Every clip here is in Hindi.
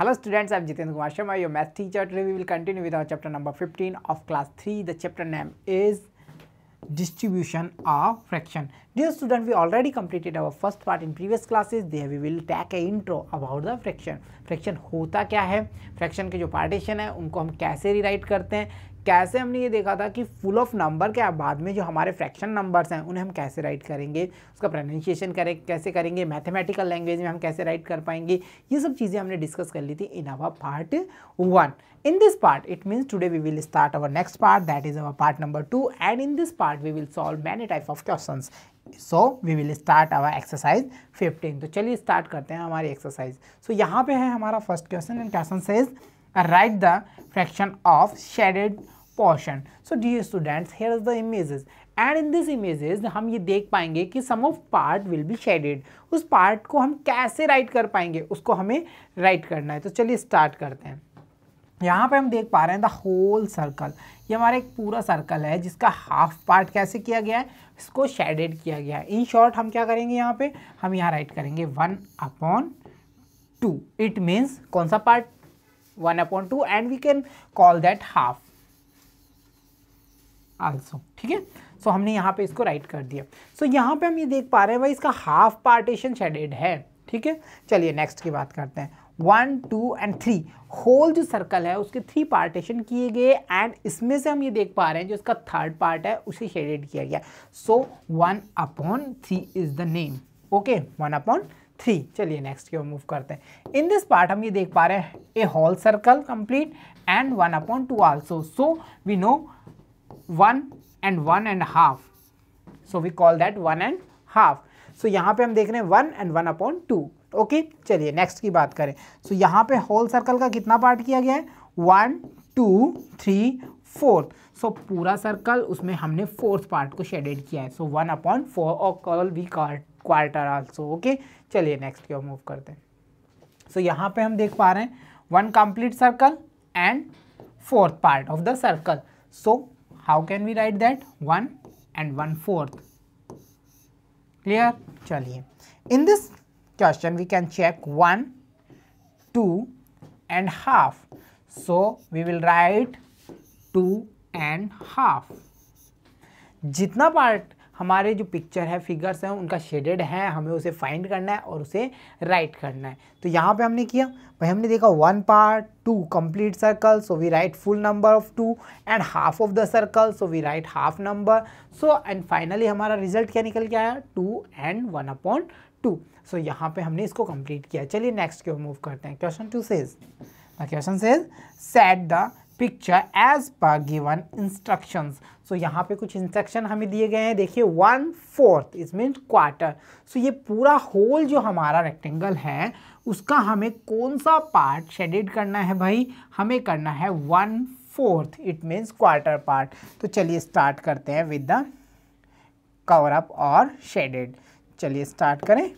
हेलो स्टूडेंट्स आप Jitendra Kumar Sharma your math teacher today we will continue with chapter number 15 of class three the chapter name is distribution of fraction dear student we already completed our first part in previous classes there we will take a intro about the fraction fraction होता क्या है फ्रैक्शन के जो पार्टीशन है उनको हम कैसे रिराइट करते हैं कैसे हमने ये देखा था कि फुल ऑफ नंबर के बाद में जो हमारे फ्रैक्शन नंबर्स हैं उन्हें हम कैसे राइट करेंगे उसका प्रोनाउंसिएशन करें कैसे करेंगे मैथमेटिकल लैंग्वेज में हम कैसे राइट कर पाएंगे ये सब चीज़ें हमने डिस्कस कर ली थी in our part one in this part it means today we will start our next part that is our part number two and in this part we will solve many type of question so we will start our exercise fifteen तो चलिए स्टार्ट करते हैं हमारी एक्सरसाइज सो यहाँ पे है हमारा फर्स्ट क्वेश्चन एंड क्वेश्चन से write the fraction of shaded portion. so dear students here are the images and in this images, हम ये देख पाएंगे कि some of part will be shaded उस पार्ट को हम कैसे राइट कर पाएंगे उसको हमें राइट करना है तो चलिए स्टार्ट करते हैं यहाँ पे हम देख पा रहे हैं द होल सर्कल ये हमारा एक पूरा सर्कल है जिसका हाफ पार्ट कैसे किया गया है इसको शेडेड किया गया है इन शॉर्ट हम क्या करेंगे यहाँ पे हम यहाँ राइट करेंगे one upon two it means कौन सा part one upon two and we can call that half also ठीक है सो हमने यहाँ पे इसको राइट कर दिया सो so, यहाँ पे हम ये देख पा रहे हैं भाई इसका हाफ पार्टीशन शेडेड है ठीक है चलिए नेक्स्ट की बात करते हैं one two and three whole जो सर्कल है उसके थ्री पार्टीशन किए गए एंड इसमें से हम ये देख पा रहे हैं जो इसका थर्ड पार्ट है उसे शेडेड किया गया so one upon three is the name okay one upon three चलिए नेक्स्ट की ओर मूव करते हैं इन दिस पार्ट हम ये देख पा रहे हैं a whole circle complete and one upon two also so we know one and one and half so we call that one and half सो यहाँ पे हम देख रहे हैं one and one upon two okay चलिए नेक्स्ट की बात करें सो so, यहाँ पे होल सर्कल का कितना पार्ट किया गया है one two three fourth so पूरा सर्कल उसमें हमने फोर्थ पार्ट को शेडेड किया है सो वन अपॉन फोर और call we quarter also okay चलिए नेक्स्ट की ओर मूव करते हैं सो so, यहाँ पे हम देख पा रहे हैं one complete circle and fourth part of the circle so how can we write that 1 and 1 fourth clear chaliye in this question we can check 1 2 and half so we will write 2 and half जितना part हमारे जो पिक्चर है फिगर्स हैं उनका शेडेड है हमें उसे फाइंड करना है और उसे राइट करना है तो यहाँ पे हमने किया भाई हमने देखा one part two complete circle so we write full number of two and half of the circle so we write half number so and finally हमारा रिजल्ट क्या निकल के आया two and one upon two so यहाँ पे हमने इसको कंप्लीट किया चलिए नेक्स्ट क्यों मूव करते हैं question two says the question says set the picture as per given instructions so यहाँ पे कुछ इंस्ट्रक्शन हमें दिए गए हैं देखिए one fourth is mean quarter so ये पूरा होल जो हमारा रेक्टेंगल है उसका हमें कौन सा पार्ट शेडिड करना है भाई हमें करना है one fourth it means quarter part तो चलिए स्टार्ट करते हैं विद द कवर अप और शेडेड चलिए स्टार्ट करें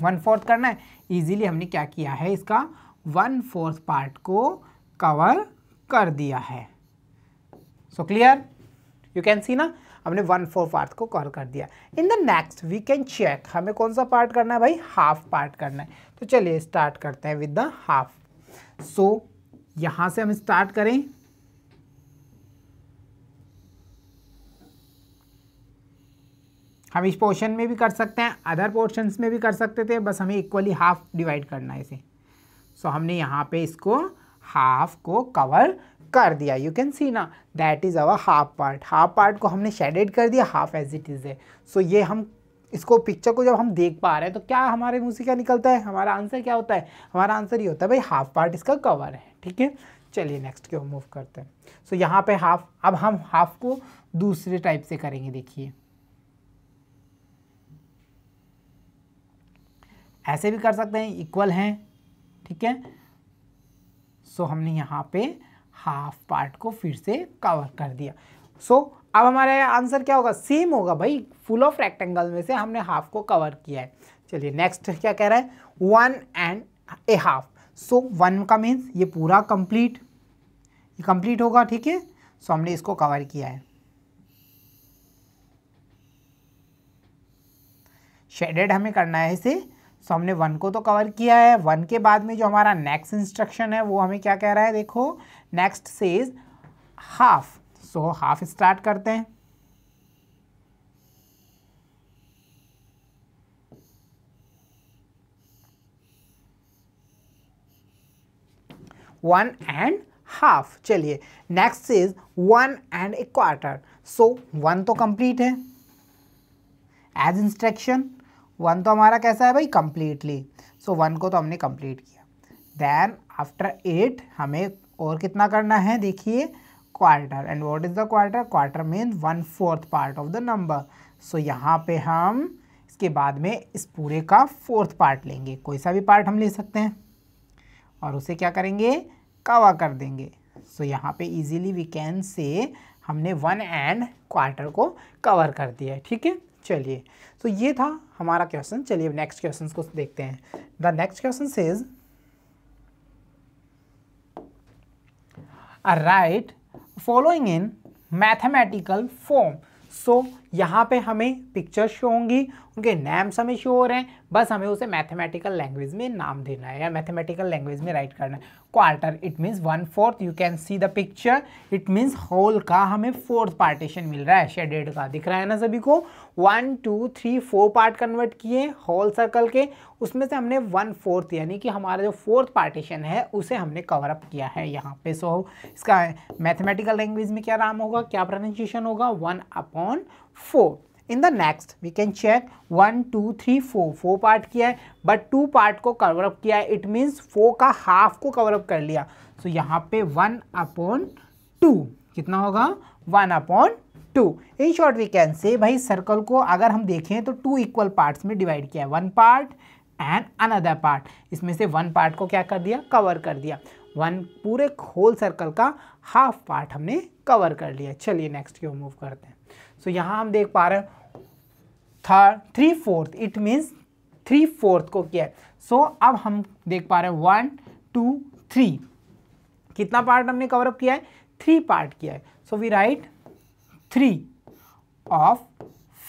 वन फोर्थ करना है इजीली हमने क्या किया है इसका वन फोर्थ पार्ट को कवर कर दिया है so clear you can see ना हमने वन फोर पार्थ को कॉल कर दिया in the next we can check हमें कौन सा पार्ट करना है भाई हाफ पार्ट करना है तो चलिए स्टार्ट करते हैं विद द हाफ सो यहां से हम स्टार्ट करें हम इस पोर्शन में भी कर सकते हैं अदर पोर्शंस में भी कर सकते थे बस हमें इक्वली हाफ डिवाइड करना है इसे सो so, हमने यहाँ पे इसको हाफ को कवर कर दिया यू कैन सी ना that is our half part half part को हमने शेडेड कर दिया हाफ एज इट इज़ है सो ये हम इसको पिक्चर को जब हम देख पा रहे हैं तो क्या हमारे मुँह से क्या निकलता है हमारा आंसर क्या होता है हमारा आंसर ये होता है भाई हाफ पार्ट इसका कवर है ठीक है चलिए नेक्स्ट क्यों मूव करते हैं सो so, यहाँ पे हाफ अब हम हाफ को दूसरे टाइप से करेंगे देखिए ऐसे भी कर सकते हैं इक्वल हैं ठीक है सो तो हमने यहाँ पे हाफ पार्ट को फिर से कवर कर दिया सो so, अब हमारा आंसर क्या होगा सेम होगा भाई फुल ऑफ रेक्टेंगल में से हमने हाफ को कवर किया है चलिए नेक्स्ट क्या कह रहा है one and a half so one का मीन्स ये पूरा कंप्लीट ये कंप्लीट होगा ठीक है सो हमने इसको कवर किया है शेडेड हमें करना है इसे सो हमने वन को तो कवर किया है वन के बाद में जो हमारा नेक्स्ट इंस्ट्रक्शन है वो हमें क्या कह रहा है देखो next says half so half start करते हैं वन एंड हाफ चलिए next is one and a quarter so one तो कंप्लीट है एज इंस्ट्रक्शन वन तो हमारा कैसा है भाई कम्प्लीटली सो वन को तो हमने कम्प्लीट किया देन आफ्टर एट हमें और कितना करना है देखिए quarter and what is the quarter quarter mean one fourth part of the number सो यहाँ पे हम इसके बाद में इस पूरे का फोर्थ पार्ट लेंगे कोई सा भी पार्ट हम ले सकते हैं और उसे क्या करेंगे कवा कर देंगे सो so, यहाँ पे इजीली वी कैन से हमने वन एंड क्वार्टर को कवर कर दिया है ठीक है चलिए तो ये था हमारा क्वेश्चन चलिए अब नेक्स्ट क्वेश्चन को देखते हैं the next question is write following in mathematical form so यहाँ पे हमें पिक्चर्स शो होंगी उनके नेम्स हमें शो हो रहे हैं बस हमें उसे मैथमेटिकल लैंग्वेज में नाम देना है या मैथमेटिकल लैंग्वेज में राइट करना है quarter it means one fourth you can see the picture it means whole का हमें फोर्थ पार्टीशन मिल रहा है शेडेड का दिख रहा है ना सभी को one two three four part convert किए होल सर्कल के उसमें से हमने वन फोर्थ यानी कि हमारा जो फोर्थ पार्टीशन है उसे हमने कवर अप किया है यहाँ पे सो so, इसका मैथमेटिकल लैंग्वेज में क्या नाम होगा क्या प्रोनाउंसिएशन होगा one upon four in the next we can check one two three four four part किया है बट टू पार्ट को कवरअप किया है इट मीन्स फोर का हाफ को कवरअप कर लिया सो so, यहाँ पे वन अपॉन टू कितना होगा one upon two in short we can say भाई सर्कल को अगर हम देखें तो टू इक्वल पार्ट्स में डिवाइड किया है one part and another part इसमें से वन पार्ट को क्या कर दिया कवर कर दिया वन पूरे होल सर्कल का हाफ पार्ट हमने कवर कर लिया चलिए नेक्स्ट की ओर मूव करते हैं सो so, यहाँ हम देख पा रहे हैं third three fourth it means three fourth को किया है सो so, अब हम देख पा रहे हैं वन टू थ्री कितना पार्ट हमने कवर अप किया है थ्री पार्ट किया है so we write three of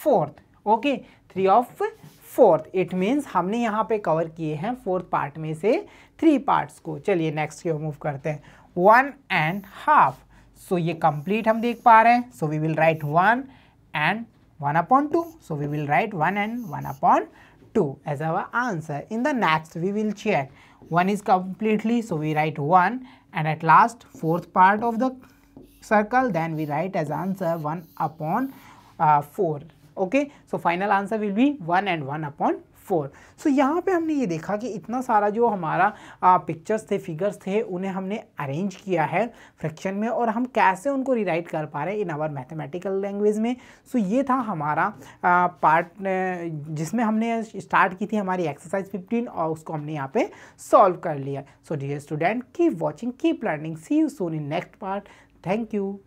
fourth okay three of fourth it means हमने यहाँ पे कवर किए हैं फोर्थ पार्ट में से थ्री पार्ट्स को चलिए नेक्स्ट की ओर मूव करते हैं वन एंड हाफ सो ये कंप्लीट हम देख पा रहे हैं so we will write one and one upon two so we will write one and one upon two as our answer in the next we will check one is completely so we write one and at last fourth part of the circle then we write as answer one upon four okay so final answer will be one and one upon four so यहाँ पे हमने ये देखा कि इतना सारा जो हमारा पिक्चर्स थे फिगर्स थे उन्हें हमने अरेंज किया है फ्रैक्शन में और हम कैसे उनको रिराइट कर पा रहे हैं इन आवर मैथमेटिकल लैंग्वेज में सो so, ये था हमारा आ, पार्ट जिसमें हमने स्टार्ट की थी हमारी एक्सरसाइज फिफ्टीन और उसको हमने यहाँ पे सॉल्व कर लिया so dear student keep watching keep learning see you soon in next part thank you